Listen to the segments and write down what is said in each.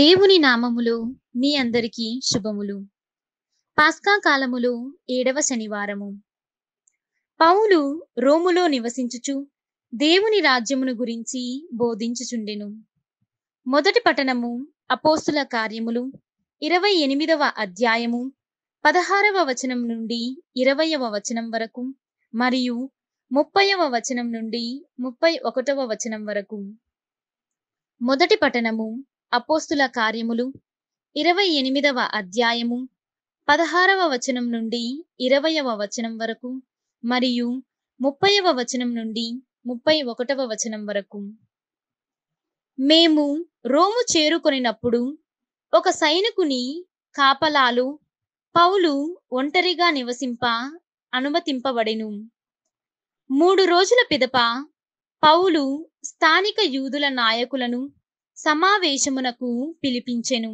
దేవుని నామములో మీ అందరికీ శుభములు పాస్కా కాలములో ఏడవ శనివారము పౌలు రోములో నివసించుచు దేవుని రాజ్యమును గురించి బోధించుచుండెను మొదటి పట్టణము అపోస్తుల కార్యములు ఇరవై ఎనిమిదవ అధ్యాయము పదహారవ వచనం నుండి ఇరవయవ వచనం వరకు మరియు ముప్పైవ వచనం నుండి ముప్పై ఒకటవ వచనం వరకు మొదటి పట్టణము అపోస్తుల కార్యములు ఇరవై ఎనిమిదవ అధ్యాయము పదహారవ వచనం నుండి ఇరవయవ వచనం వరకు మరియు ముప్పైవ వచనం నుండి ముప్పై ఒకటవ వచనం వరకు మేము రోము చేరుకొనినప్పుడు ఒక సైనికుని కాపలాలు పౌలు ఒంటరిగా నివసింప అనుమతింపబడెను మూడు రోజుల పిదప పౌలు స్థానిక యూదుల నాయకులను సమావేశమునకు పిలిపించెను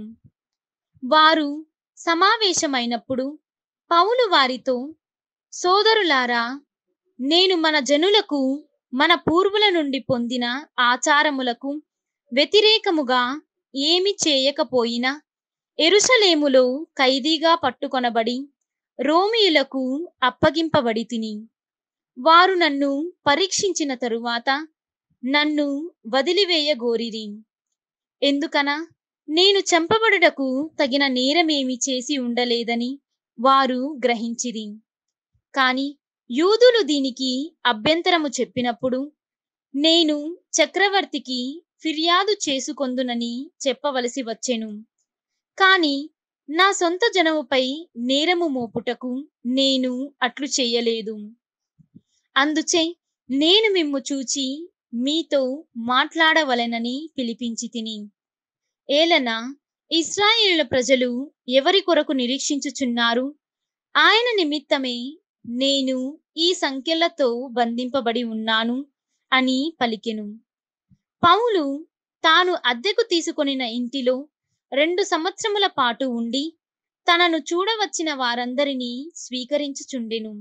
వారు సమావేశమైనప్పుడు పౌలు వారితో సోదరులారా నేను మన జనులకు మన పూర్వుల నుండి పొందిన ఆచారములకు వ్యతిరేకముగా ఏమి చేయకపోయినా ఎరుసలేములో ఖైదీగా పట్టుకొనబడి రోమియులకు అప్పగింపబడి తిని వారు నన్ను పరీక్షించిన తరువాత నన్ను వదిలివేయగోరిరి ఎందుకనా నేను చంపబడుటకు తగిన నేరమేమి చేసి ఉండలేదని వారు గ్రహించిరి కాని యూదులు దీనికి అభ్యంతరము చెప్పినప్పుడు నేను చక్రవర్తికి ఫిర్యాదు చేసుకొందునని చెప్పవలసి వచ్చెను కాని నా సొంత జనముపై నేరము మోపుటకు నేను అట్లు చేయలేదు అందుచే నేను మిమ్ము చూచి మీతో మాట్లాడవలెనని పిలిపించి తిని ఏలన ఇస్రాయేళ్ల ప్రజలు ఎవరి కొరకు నిరీక్షించుచున్నారు ఆయన నిమిత్తమే నేను ఈ సంఖ్యలతో బంధింపబడి ఉన్నాను అని పలికెను పౌలు తాను అద్దెకు తీసుకొనిన ఇంటిలో రెండు సంవత్సరముల పాటు ఉండి తనను చూడవచ్చిన వారందరినీ స్వీకరించుచుండెను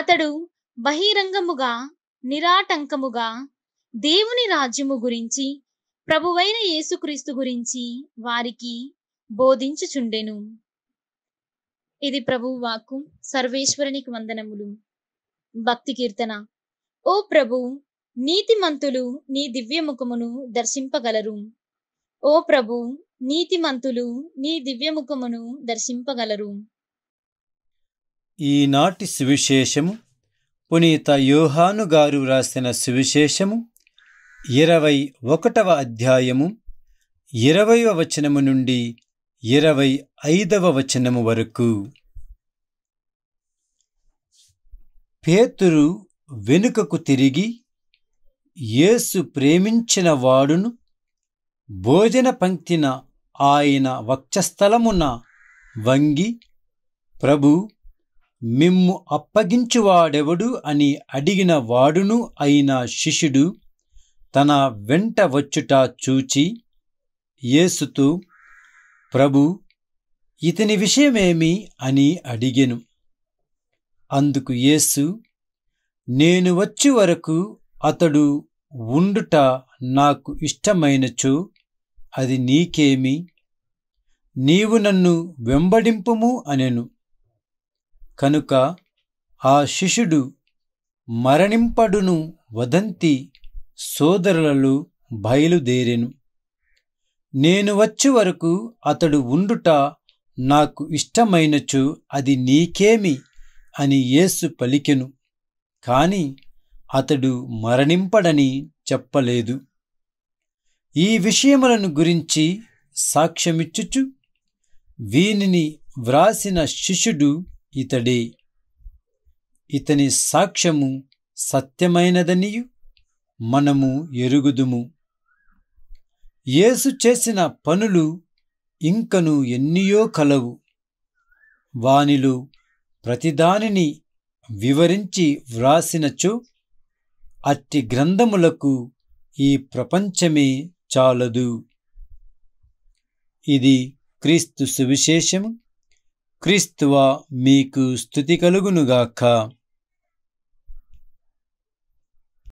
అతడు బహిరంగముగా నిరాటంకముగా దేవుని రాజ్యము గురించి ప్రభువైన యేసుక్రీస్తు గురించి వారికి బోధించుచుండెను ఇది ప్రభు వాక్కు సర్వేశ్వరునికి వందనములు భక్తి కీర్తన ఓ ప్రభు నీతిమంతులు నీ దివ్యముఖమును దర్శింపగలరు ఓ ప్రభు నీతిమంతులు నీ దివ్యముఖమును దర్శింపగలరు ఈనాటి సువిశేషము పునీత యోహాను గారు వ్రాసిన సువిశేషము ఇరవై ఒకటవ అధ్యాయము ఇరవైవ వచనము నుండి ఇరవై ఐదవ వచనము వరకు పేతురు వెనుకకు తిరిగి యేసు ప్రేమించిన వాడును భోజన పంక్తిన ఆయన వక్షస్థలమున వంగి ప్రభు మిమ్ము అప్పగించువాడెవడు అని అడిగిన వాడును అయిన శిష్యుడు తన వెంట వచ్చుట చూచి ఏసుతూ ప్రభు ఇతని విషయమేమి అని అడిగెను అందుకు యేసు నేను వచ్చి వరకు అతడు ఉండుట నాకు ఇష్టమైనచో అది నీకేమి నీవు నన్ను వెంబడింపుము అనెను కనుక ఆ శిష్యుడు మరణింపడును వదంతి సోదరులలు బయలుదేరెను నేను వచ్చి వరకు అతడు ఉండుట నాకు ఇష్టమైనచు అది నీకేమి అని యేసు పలికెను కాని అతడు మరణింపడని చెప్పలేదు ఈ విషయములను గురించి సాక్ష్యమిచ్చుచు వీనిని వ్రాసిన శిష్యుడు ఇతడే ఇతని సాక్ష్యము సత్యమైనదనియు మనము ఎరుగుదుము యేసు చేసిన పనులు ఇంకను ఎన్నియో కలవు వానిలో ప్రతిదానిని వివరించి వ్రాసినచో అట్టి గ్రంథములకు ఈ ప్రపంచమే చాలదు ఇది క్రీస్తు సువిశేషము క్రీస్తువా మీకు స్థుతి కలుగునుగాక